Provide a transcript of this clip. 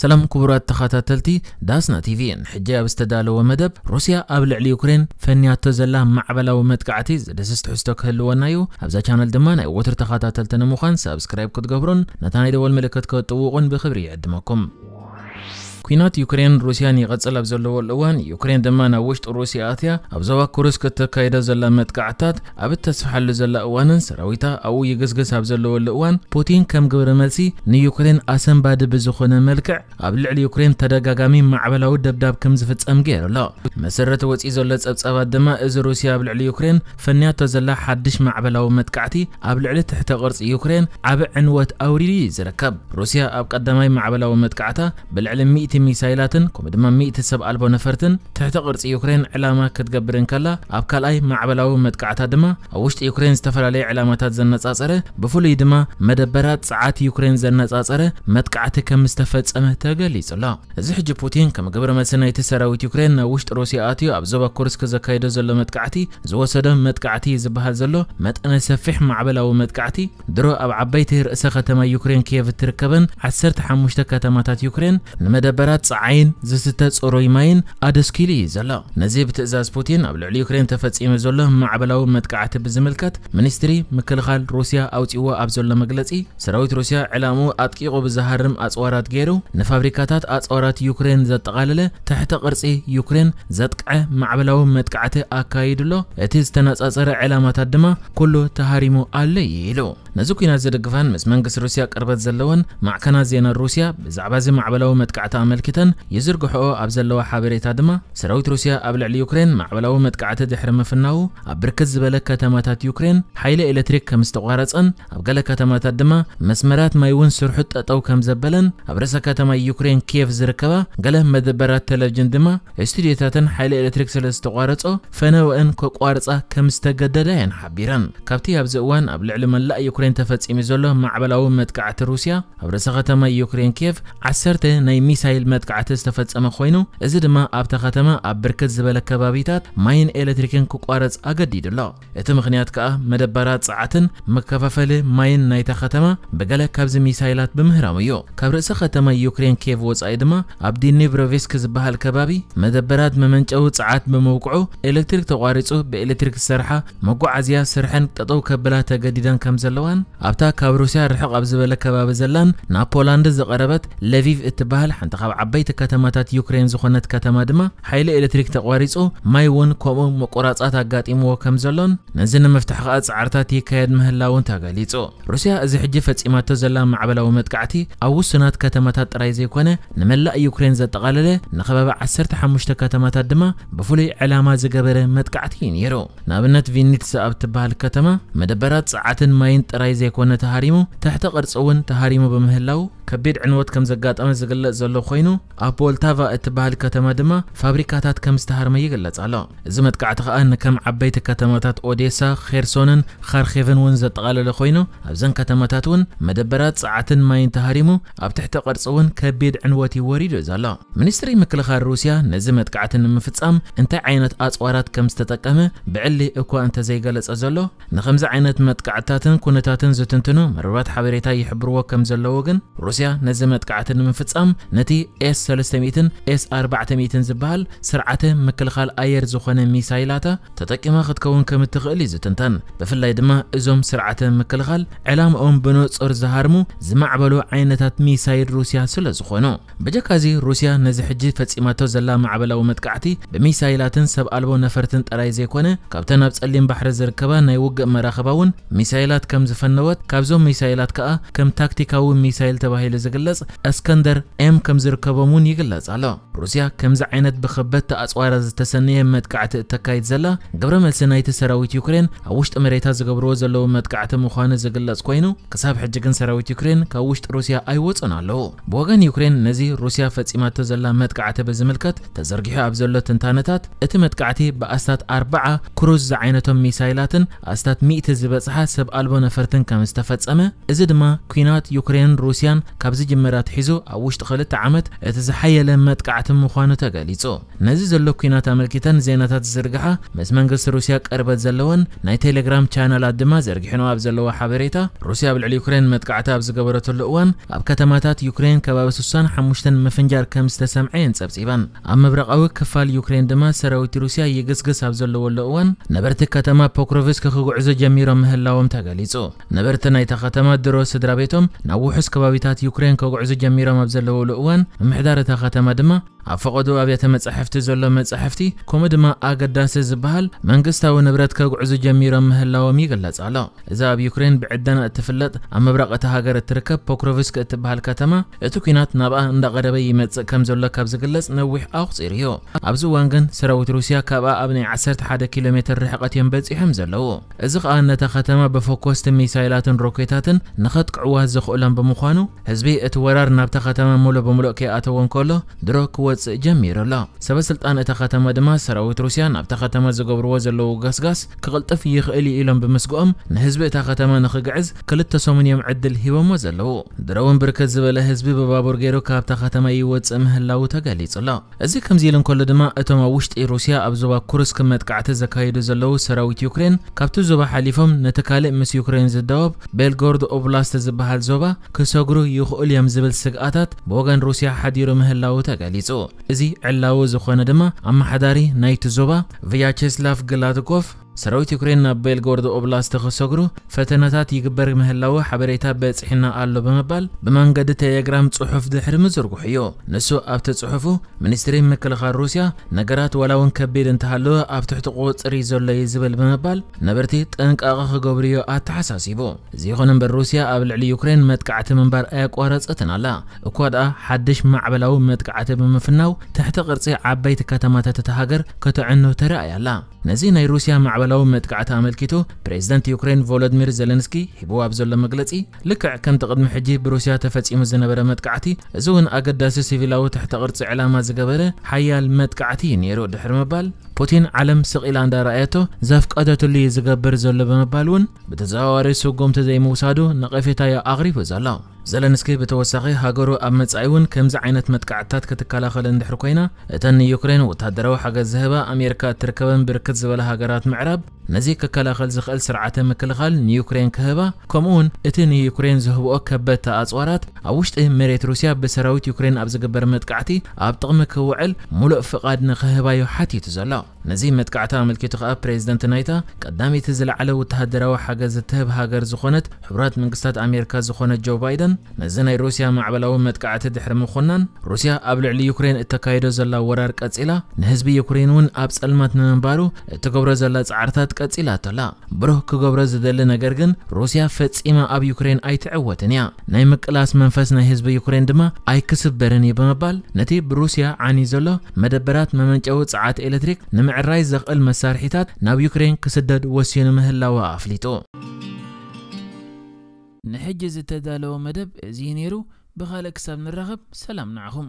سلام كبرات تخاتلتي داسنا تيفين حجاب استدال ومدب روسيا قبل على اوكرين فنيات تزلا معبلا ومدقعتي دسست حستوك هلوانايو ابزا شانل دمانا وتر تخاتلتنا مخان سبسكرايب كتقبرون نتاني دول ملكتك تطوقون بخبري عدمكم كينات يوكرين روسياني غزل أبزلوا الأوان يوكرين دمانا وشت روسيا أثيا أبزوا كورسك تكايدا زلا مت كعتات أبت تسحل زلا أوانن سرويتا أو يجزجز أبزلوا الأوان بوتين كم جبر ملسي نيوكرين أسم بعد بزخون الملكع قبل على يوكرين تدا جامين مع بلاو دبداب كم زفت أمجير لا مسرة وتس إزولت أبس أبد ما إز روسيا قبل على فنيات زلا حدش مع بلاو مت كعتي قبل تحت غرس يوكرين عب عنوت زركب روسيا أبقدماي مع بلاو مت كعتا بالعلم مئة مئة ميسايلاتن كمدما مئة سب ألبو نفرتن تحت قرص يوكرين علامة كتقبرن كلا أبكالاي معبلاوي مدقعتا دما أو وشت يوكرين استفلالي علامات زنصاصره بفولي دما مدبرات ساعات يوكرين زنصاصره مدقعته كم استفصمه تغليصلا እዚ ሕጂ ፑቲን ከም ግብረ መልሲ ናይቲ ሰራዊት ዩክሬን ናብ ውሽጢ ሩስያ ኣትዩ ኣብ ዞባ ኩርስክ ዘካየዶ ዘሎ መጥቃዕቲ ዝወሰዶ መጥቃዕቲ ዝበሃል ዘሎ መጠነ ሰፊሕ ማዕበላዊ درو أب ኣብ ዓበይቲ ርእሰ ከተማ كيف تركبن عسرت 15 ከተማታት ዩክሬን ንመደብ ዝግበራት ፀዓይን ዝስተ ፅሩይ ማይን ኣደስኪሉ እዩ ዘሎ ነዚ ብትእዛዝ ፑቲን ኣብ ልዕሊ ዩክሬን ተፈፂሙ ዘሎ ማዕበላዊ መጥቃዕቲ ብዝምልከት ሚኒስትሪ ምክልኻል ሩስያ ኣውፂዎ ኣብ ዘሎ መግለፂ ሰራዊት ሩስያ ዕላሙ ኣጥቂቑ ብዝሃርም ኣፅዋራት ገይሩ ንፋብሪካታት ኣፅዋራት ዩክሬን ዘጠቓለለ ትሕቲ ቅርፂ ዩክሬን ዘጥቅዐ ማዕበላዊ መጥቃዕቲ ኣካይድሎ እቲ ዝተነፃፀረ ዕላማታት ድማ ኩሉ ተሃሪሙ ኣሎ እዩ ኢሉ ነዚ ኩናት ዝድግፋን ምስ መንግስቲ ሩስያ ቅርበት ዘለወን ማዕከናት ዜና ሩስያ ብዛዕባ እዚ ማዕበላዊ መጥቃዕቲ ملكتن يزرقح أبزلوا حابريتا دما سراويت روسيا أبلع ليوكرين مع بلاو متقعات دحر مفناو أبركز بلكة تماتات يوكرين حيلة إلتريك كمستقارات أن أبقلكة تماتات دما مسمرات ما يون سرحت أو كم زبلن أبرسكة تما يوكرين كيف زركبا قله مدبرات تلفجن دما استديتات حيلة إلتريك سلستقارات أو فناو أن كقارات كمستجددا ين حبيرا كابتي أبزوان أبلع لملا يوكرين تفتس إمزولو مع بلاو متقعات روسيا أبرسكة تما يوكرين كيف عسرت ناي ميسايل ሚሳኤል መጥቃዕቲ ዝተፈጸመ ኮይኑ እዚ ድማ ኣብታ ከተማ ኣብ ብርክት ዝበለ ከባቢታት ማይን ኤሌትሪክን ክቋረፅ ኣገዲዱ ኣሎ እቲ ምክንያት ከዓ መደበራት ፀዓትን መከፋፈሊ ማይን ናይታ ከተማ ብገለ ካብዚ ሚሳይላት ብምህራም እዩ ካብ ርእሲ ከተማ ዩክሬን ኬቭ ወፃኢ ድማ ኣብ ዲኒቭሮቬስክ ዝበሃል ከባቢ መደበራት መመንጨዊ ፀዓት ብምውቅዑ ኤሌክትሪክ ተቋሪፁ ብኤሌክትሪክ ዝሰርሓ መጓዓዝያ ስርሐን ጠጠው ከብላ ተገዲደን ከም ዘለዋን ኣብታ ካብ ሩስያ ርሕቕ ኣብ ዝበለ ከባቢ ዘላን ናብ ፖላንድ ዝቀረበት ለቪቭ እትበሃል ሓንቲ ኣብ ዓበይቲ ከተማታት ዩክሬን ዝኾነት ከተማ ድማ ሓይሊ ኤሌክትሪክ ተቋሪፁ ማይ እውን ከምኡ መቆራፃት ኣጋጢምዎ ከም ዘሎን ነዚ ንምፍታሕ ከዓ ፃዕርታት ይካየድ ምህላውን ተገሊጹ ሩስያ እዚ ሕጂ ፈፂማቶ ዘላ ማዕበላዊ መጥቃዕቲ ኣብ ውሱናት ከተማታት ጥራይ ዘይኮነ ንመላእ ዩክሬን ዘጠቓለለ ንኸበባ 15 ከተማታት ድማ ብፍሉይ ዕላማ ዝገበረ መጥቃዕቲ እዩ ነይሩ ንኣብነት ቪኒትስ ኣብ ትበሃል ከተማ መደበራት ፀዓትን ማይን ጥራይ ዘይኮነ ተሃሪሙ ትሕቲ ቅርፂ እውን ተሃሪሙ ብምህላው ከቢድ ዕንወት ከም ዘጋጠመ ዝግለጽ ዘሎ ኮይኑ ኣብ ፖልታቫ እትበሃል ከተማ ድማ ፋብሪካታት ከም ዝተሃርመ ይግለጽ ኣሎ እዚ መጥቃዕቲ ከዓ ንከም ዓበይቲ ከተማታት ኦዴሳ ኼርሶንን ካርኪቭን እውን ዘጠቓለለ ኮይኑ ኣብዘን ከተማታት እውን መደበራት ፀዓትን ማይን ተሃሪሙ ኣብ ትሕቲ ቅርፂ እውን ከቢድ ዕንወት ይወሪዱ እዩ ዘሎ ሚኒስትሪ ምክልኻል ሩስያ ነዚ መጥቃዕቲ ንምፍጻም እንታይ ዓይነት ኣፅዋራት ከም ዝተጠቀመ ብዕሊ እኳ እንተዘይገለጸ ዘሎ ንከምዚ ዓይነት መጥቃዕትታትን ኩነታትን ዝትንትኑ መርባት ሓበሬታ ይሕብርዎ ከም ዘለዎ ግን ሩስያ ነዚ መጥቃዕቲ ንምፍጻም ነቲ ኤስ 300ን ኤስ 400 ዝበሃል ስርዓተ ምክልኻል ኣየር ዝኾነ ሚሳይላታ ተጠቂማ ክትከውን ከም እትኽእል እዩ ዝትንተን ብፍላይ ድማ እዞም ስርዓተ ምክልኻል ዕላምኦም ብንጹር ዝሃርሙ ዝማዕበሉ ዓይነታት ሚሳይል ሩስያ ስለ ዝኾኑ ብጀካዚ ሩስያ ነዚ ሕጂ ፈጺማቶ ዘላ ማዕበላዊ መጥቃዕቲ ብሚሳይላትን ሰብ ኣልቦ ነፈርትን ጥራይ ዘይኮነ ካብተን ኣብ ጸሊም ባሕሪ ዝርከባ ናይ ውግእ መራኸባ እውን ሚሳይላት ከም ዝፈነወት ካብዞም ሚሳይላት ከዓ ከም ታክቲካዊ ሚሳይል ተባሂሉ ተባሂሉ ዝግለጽ ኣስከንደር ኤም ከም ዝርከቦም እውን ይግለጽ ኣሎ ሩስያ ከምዚ ዓይነት ብኸበድቲ ኣፅዋራ ዝተሰነየ መጥቃዕቲ እተካይድ ዘላ ግብረ መልሲ ናይቲ ሰራዊት ዩክሬን ኣብ ውሽጢ መሬታ ዝገብርዎ ዘለዉ መጥቃዕቲ ምዃኑ ዝግለጽ ኮይኑ ክሳብ ሕጂ ግን ሰራዊት ዩክሬን ካብ ውሽጢ ሩስያ ኣይወፅን ኣለዉ ብወገን ዩክሬን ነዚ ሩስያ ፈጺማቶ ዘላ መጥቃዕቲ ብዝምልከት ተዘርጊሑ ኣብ ዘሎ ትንታነታት እቲ መጥቃዕቲ ብኣስታት 40 ክሩዝ ዝዓይነቶም ሚሳይላትን ኣስታት 100 ዝበፅሓ ሰብ ኣልቦ ነፈርትን ከም ዝተፈጸመ እዚ ድማ ኩናት ዩክሬንን ሩስያን ካብዚ ጅመራ ትሒዙ ኣብ ውሽጢ ክልተ ዓመት እቲ ዝሓየለ መጥቃዕቲ ምዃኑ ተገሊጹ ነዚ ዘሎ ኩናት ኣመልኪተን ዜናታት ዝርግሓ ምስ መንግስቲ ሩስያ ቀርበት ዘለወን ናይ ቴሌግራም ቻናላት ድማ ዘርጊሕኖ ኣብ ዘለዎ ሓበሬታ ሩስያ ኣብ ልዕሊ ዩክሬን መጥቃዕቲ ኣብ ዝገበረትሉ እዋን ኣብ ከተማታት ዩክሬን ከባቢ 65 ምፍንጃር ከም ዝተሰምዐ የንጸብጺበን ኣብ ምብራቃዊ ክፋል ዩክሬን ድማ ሰራዊት ሩስያ ይግስግስ ኣብ ዘለወሉ እዋን ነበርቲ ከተማ ፖክሮቭስክ ክጉዕዞ ጀሚሮም ምህላዎም ተገሊጹ ነበርቲ ናይታ ከተማ ድሮ ስድራ ቤቶም ናብ ውሑስ ከባቢታት اوكرين كوغ عزو جميرا مبزل لولو اوان محدارة خاتمة دما ኣፈቐዱ ኣብያተ መጻሕፍቲ ዘሎ መጻሕፍቲ ከምኡ ድማ ኣገዳሲ ዝበሃል መንግስታዊ ንብረት ከጉዕዙ ጀሚሮም ምህላዎም ይግለጽ ኣሎ እዛ ኣብ ዩክሬን ብዕደና እትፍለጥ ኣብ ምብራቕ እቲ ሃገር እትርከብ ፖክሮቭስክ እትበሃል ከተማ እቲ ኩናት ናብኣ እንዳቐደበ ይመጽእ ከም ዘሎ ካብ ዝግለጽ ነዊሕ ኣቑጺር እዩ ኣብዚ እዋን ግን ሰራዊት ሩስያ ካብኣ ኣብ ናይ 11 ኪሎ ሜትር ርሕቐት እዮም በጺሖም ዘለዉ እዚ ኸኣ ነታ ከተማ ብፎኮስቲ ሚሳይላትን ሮኬታትን ንኸጥቅዕዋ ዝኽእሎም ብምዃኑ ህዝቢ እቲ ወራር ናብታ ከተማ ሙሉእ ብምሉእ ከይኣተወን ከሎ ድሮ ክወ ክገልጽ ጀሚሩ ኣሎ ሰበስልጣን እታ ከተማ ድማ ሰራዊት ሩስያ ናብታ ከተማ ዝገብርዎ ዘለዉ ጋስጋስ ክቕልጥፍ ይኽእል እዩ ኢሎም ብምስግኦም ንህዝቢ እታ ከተማ ንክግዕዝ ክልተ ሰሙን እዮም ዕድል ሂቦሞ ዘለዉ ድረ እውን ብርክት ዝበለ ህዝቢ ብባቡር ገይሩ ካብታ ከተማ ይወፅእ ምህላው ተገሊጹ ኣሎ እዚ ከምዚ ኢሉ እንከሎ ድማ እቶም ኣብ ውሽጢ ሩስያ ኣብ ዞባ ኩርስክ መጥቃዕቲ ዘካይዱ ዘለዉ ሰራዊት ዩክሬን ካብቲ ዞባ ሓሊፎም ነቲ ካልእ ምስ ዩክሬን ዝደወብ ቤልጎርድ ኦብላስት ዝበሃል ዞባ ክሰግሩ ይኽእል እዮም ዝብል ስግኣታት ብወገን ሩስያ ሓዲሩ ምህላው ተገሊጹ እዚ ዕላዊ ዝኾነ ድማ ኣመሓዳሪ ናይቲ ዞባ ቪያቸስላቭ ግላትኮቭ سرایت اوکراین بلگورد اوبلاست خسگرو فتناتی گبر مهلاو حبریت بس حنا عل بمبال بمانجد تیگرام صحف دحر مزرگ حیو نسو ابت صحفو مکل خار روسیا نگرات ولون کبیر انتحلو ابت قوت ریزل یزبل بمبال نبرتیت انک آقا جبریو آت حساسی حساسیبو زیخونم بر روسیا قبل علی اوکراین متقعت منبر آقارت اتنالا اقواد حدش معبلاو متقعت بمفناو تحت قرص عبیت کتمات تتهاجر کتعنو ترای لا ነዚ ናይ ሩስያ ማዕበላዊ መጥቃዕቲ ኣመልኪቱ ፕሬዚደንት ዩክሬን ቮሎዲሚር ዘለንስኪ ሂብዎ ኣብ ዘሎ መግለጺ ልክዕ ከምቲ ቅድሚ ሕጂ ብሩስያ ተፈጺሙ ዝነበረ መጥቃዕቲ እዚ እውን ኣገዳሲ ሲቪላዊ ትሕተ ቅርፂ ዕላማ ዝገበረ ሓያል መጥቃዕቲ ነይሩ ድሕሪ ምባል ፑቲን ዓለም ስቕ ኢላ እንዳረኣየቶ ዘፍቀደትሉ እዩ ዝገብር ዘሎ ብምባል እውን ብተዘዋዋሪ ስጉምቲ ዘይምውሳዱ ነቐፌታ ኣቕሪቡ ዘሎ ዘለንስኪ ብተወሳኺ ሃገሩ ኣብ መጻኢ እውን ከምዚ ዓይነት መጥቃዕትታት ክትከላኸል እንድሕር ኮይና እተን ንዩክሬን ወተሃደራዊ ሓገዝ ዝህባ ኣሜሪካ እትርከበን ብርክት ዝበለ ሃገራት ምዕራብ ነዚ ክከላኸል ዝኽእል ስርዓተ ምክልኻል ንዩክሬን ክህባ ከምኡውን እቲ ንዩክሬን ዝህብኦ ከበድቲ ኣፅዋራት ኣብ ውሽጢ መሬት ሩስያ ብሰራዊት ዩክሬን ኣብ ዝግበር መጥቃዕቲ ኣብ ጥቕሚ ክውዕል ሙሉእ ፍቓድ ንክህባዩ ሓቲቱ ዘሎ ነዚ መጥቃዕቲ ኣመልኪቱ ከዓ ፕሬዚደንት ናይታ ቀዳሚቲ ዝለዕለ ወተሃደራዊ ሓገዝ እትህብ ሃገር ዝኾነት ሕቡራት መንግስታት ኣሜሪካ ዝኾነት ጆ ባይደን ነዚ ናይ ሩስያ ማዕበላዊ መጥቃዕቲ ድሕሪ ምኾናን ሩስያ ኣብ ልዕሊ ዩክሬን እተካይዶ ዘላ ወራር ቀፂላ ንህዝቢ ዩክሬን እውን ኣብ ፀልማት ንምንባሩ እትገብሮ ዘላ ፃዕርታት ክትቀጽል ኣቶላ ብሩህ ክገብሮ ዝደሊ ነገር ግን ሩስያ ፈጺማ ኣብ ዩክሬን ኣይትዕወትን እያ ናይ ምቅላስ መንፈስ ናይ ህዝቢ ዩክሬን ድማ ኣይክስበርን እዩ ብምባል ነቲ ብሩስያ ዓኒ ዘሎ መደበራት መመንጨዊ ፀዓት ኤሌክትሪክ ንምዕራይ ዘኽእል መሳርሒታት ናብ ዩክሬን ክስደድ ወሲኑ ምህላዋ ኣፍሊጡ ንሕጂ ዝተዳለወ መደብ እዚ ነይሩ ብኻልእ ክሳብ ንራኸብ ሰላም ንዓኹም